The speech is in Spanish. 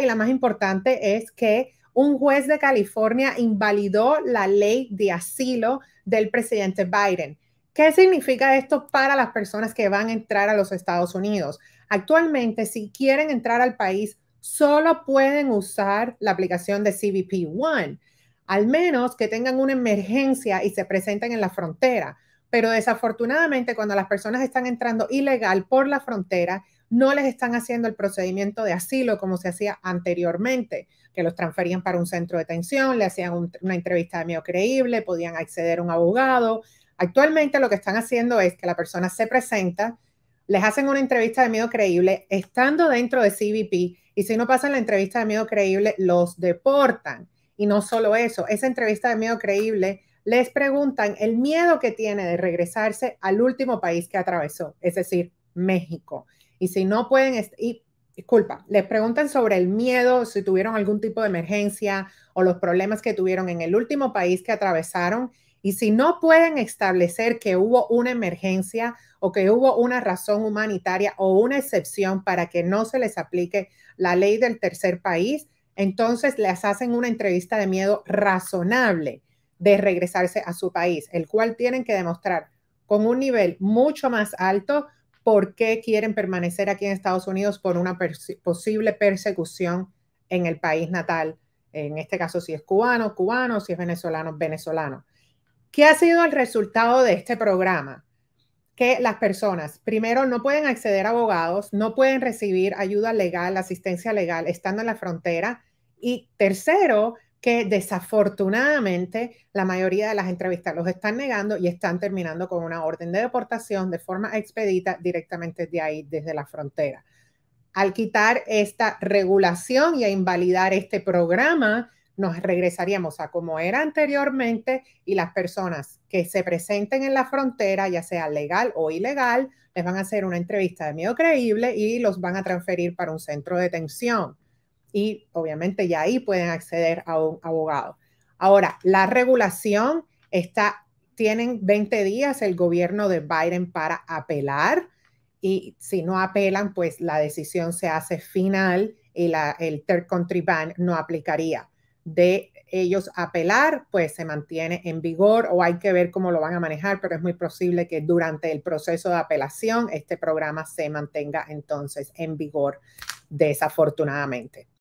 y la más importante es que un juez de California invalidó la ley de asilo del presidente Biden. ¿Qué significa esto para las personas que van a entrar a los Estados Unidos? Actualmente, si quieren entrar al país, solo pueden usar la aplicación de CBP One, al menos que tengan una emergencia y se presenten en la frontera. Pero desafortunadamente, cuando las personas están entrando ilegal por la frontera, no les están haciendo el procedimiento de asilo como se hacía anteriormente, que los transferían para un centro de detención, le hacían una entrevista de miedo creíble, podían acceder a un abogado. Actualmente lo que están haciendo es que la persona se presenta, les hacen una entrevista de miedo creíble estando dentro de CBP y si no pasan la entrevista de miedo creíble, los deportan. Y no solo eso, esa entrevista de miedo creíble les preguntan el miedo que tiene de regresarse al último país que atravesó, es decir, México. Y si no pueden, y disculpa, les preguntan sobre el miedo, si tuvieron algún tipo de emergencia o los problemas que tuvieron en el último país que atravesaron. Y si no pueden establecer que hubo una emergencia o que hubo una razón humanitaria o una excepción para que no se les aplique la ley del tercer país, entonces les hacen una entrevista de miedo razonable de regresarse a su país, el cual tienen que demostrar con un nivel mucho más alto por qué quieren permanecer aquí en Estados Unidos por una posible persecución en el país natal, en este caso si es cubano, cubano, si es venezolano, venezolano. ¿Qué ha sido el resultado de este programa? Que las personas, primero, no pueden acceder a abogados, no pueden recibir ayuda legal, asistencia legal, estando en la frontera. Y tercero, que desafortunadamente la mayoría de las entrevistas los están negando y están terminando con una orden de deportación de forma expedita directamente de ahí, desde la frontera. Al quitar esta regulación y a invalidar este programa, nos regresaríamos a como era anteriormente y las personas que se presenten en la frontera, ya sea legal o ilegal, les van a hacer una entrevista de miedo creíble y los van a transferir para un centro de detención y obviamente ya ahí pueden acceder a un abogado. Ahora, la regulación está, tienen 20 días el gobierno de Biden para apelar y si no apelan, pues la decisión se hace final y la, el third country ban no aplicaría. De ellos apelar, pues se mantiene en vigor o hay que ver cómo lo van a manejar, pero es muy posible que durante el proceso de apelación este programa se mantenga entonces en vigor desafortunadamente.